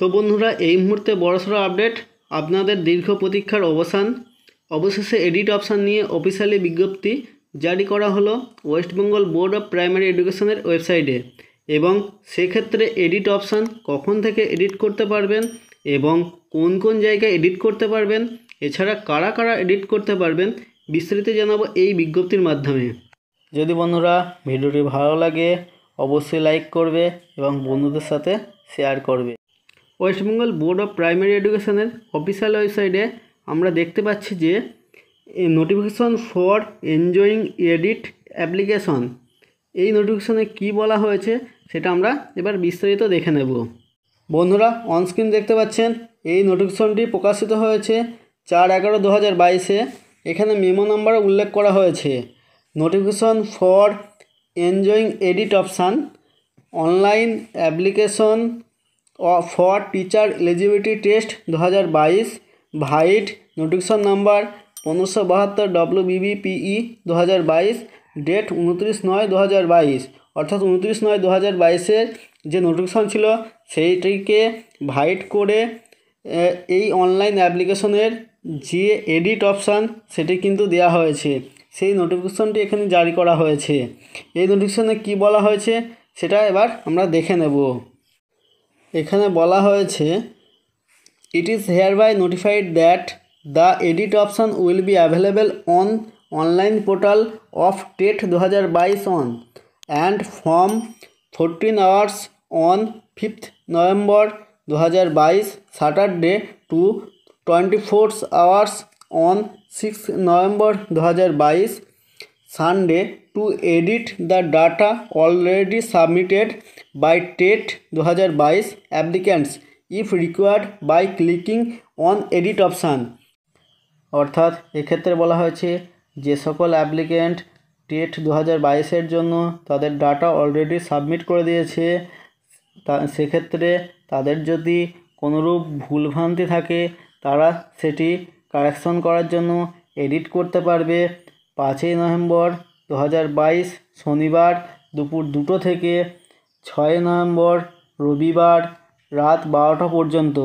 তো বন্ধুরা এই মুহূর্তে বড়সড় আপডেট আপনাদের দীর্ঘ প্রতীক্ষার অবসান অবশেষে এডিট অপশান নিয়ে অফিসিয়ালি বিজ্ঞপ্তি জারি করা হলো ওয়েস্টবেঙ্গল বোর্ড অফ প্রাইমারি এডুকেশনের ওয়েবসাইটে এবং সেক্ষেত্রে এডিট অপশান কখন থেকে এডিট করতে পারবেন এবং কোন কোন জায়গায় এডিট করতে পারবেন এছাড়া কারা কারা এডিট করতে পারবেন বিস্তারিত জানাবো এই বিজ্ঞপ্তির মাধ্যমে যদি বন্ধুরা ভিডিওটি ভালো লাগে অবশ্যই লাইক করবে এবং বন্ধুদের সাথে শেয়ার করবে ওয়েস্টবেঙ্গল বোর্ড অফ প্রাইমারি এডুকেশনের অফিসিয়াল ওয়েবসাইটে আমরা দেখতে পাচ্ছি যে notification for enjoying edit application এই নোটিফিকেশনে কি বলা হয়েছে সেটা আমরা এবার বিস্তারিত দেখে নেব বন্ধুরা অনস্ক্রিন দেখতে পাচ্ছেন এই নোটিফিকেশনটি প্রকাশিত হয়েছে চার এগারো দু হাজার বাইশে এখানে মেমো নাম্বারও উল্লেখ করা হয়েছে notification for enjoying edit option online application for teacher eligibility test দু হাজার বাইশ ভাইট নোটিফিকেশন নাম্বার পনেরোশো বাহাত্তর ডব্লু বিবিপিই দু হাজার বাইশ ডেট উনত্রিশ নয় দু হাজার বাইশ অর্থাৎ উনত্রিশ নয় দু হাজার বাইশের যে নোটিফিকেশন ছিল সেইটিকে ভাইট করে এই অনলাইন অ্যাপ্লিকেশনের যে এডিট অপশান সেটি কিন্তু দেওয়া হয়েছে সেই নোটিফিকেশনটি এখানে জারি করা হয়েছে এই নোটিফিকেশনে কি বলা হয়েছে সেটা এবার আমরা দেখে নেব এখানে বলা হয়েছে it is hereby notified that the edit option will be available on online portal of TET দু হাজার বাইশ on and from fourteen hours on fifth November দু হাজার বাইশ Saturday to twenty fourth hours on six November দু হাজার বাইশ Sunday to edit the data already submitted by TET দু হাজার বাইশ applicants if required by clicking on edit option অর্থাৎ এক্ষেত্রে বলা হয়েছে যে সকল অ্যাপ্লিক্যান্ট টেট দু হাজার বাইশের জন্য তাদের ডাটা অলরেডি সাবমিট করে দিয়েছে তা সেক্ষেত্রে তাদের যদি কোনোরূপ ভুলভ্রান্তি থাকে তারা সেটি কারেকশন করার জন্য এডিট করতে পারবে পাঁচই নভেম্বর দু শনিবার দুপুর দুটো থেকে ছয় নভেম্বর রবিবার রাত বারোটা পর্যন্ত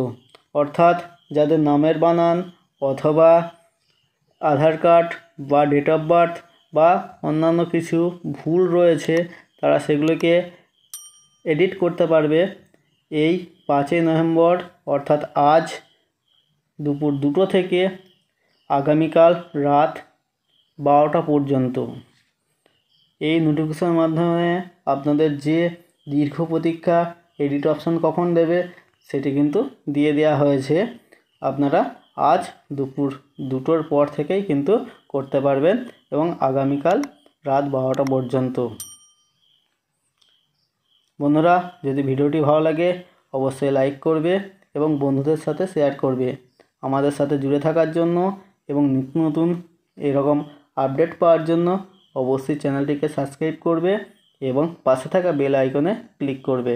অর্থাৎ যাদের নামের বানান অথবা আধার কার্ড বা ডেট অফ বার্থ বা অন্যান্য কিছু ভুল রয়েছে তারা সেগুলোকে এডিট করতে পারবে এই পাঁচই নভেম্বর অর্থাৎ আজ দুপুর দুটো থেকে আগামীকাল রাত বারোটা পর্যন্ত এই নোটিফিকেশনের মাধ্যমে আপনাদের যে দীর্ঘ প্রতীক্ষা এডিট অপশান কখন দেবে সেটি কিন্তু দিয়ে দেওয়া হয়েছে আপনারা আজ দুপুর দুটোর পর থেকেই কিন্তু করতে পারবেন এবং আগামীকাল রাত বারোটা পর্যন্ত বন্ধুরা যদি ভিডিওটি ভালো লাগে অবশ্যই লাইক করবে এবং বন্ধুদের সাথে শেয়ার করবে আমাদের সাথে জুড়ে থাকার জন্য এবং নিত্য নতুন এরকম আপডেট পাওয়ার জন্য অবশ্যই চ্যানেলটিকে সাবস্ক্রাইব করবে এবং পাশে থাকা বেল আইকনে ক্লিক করবে।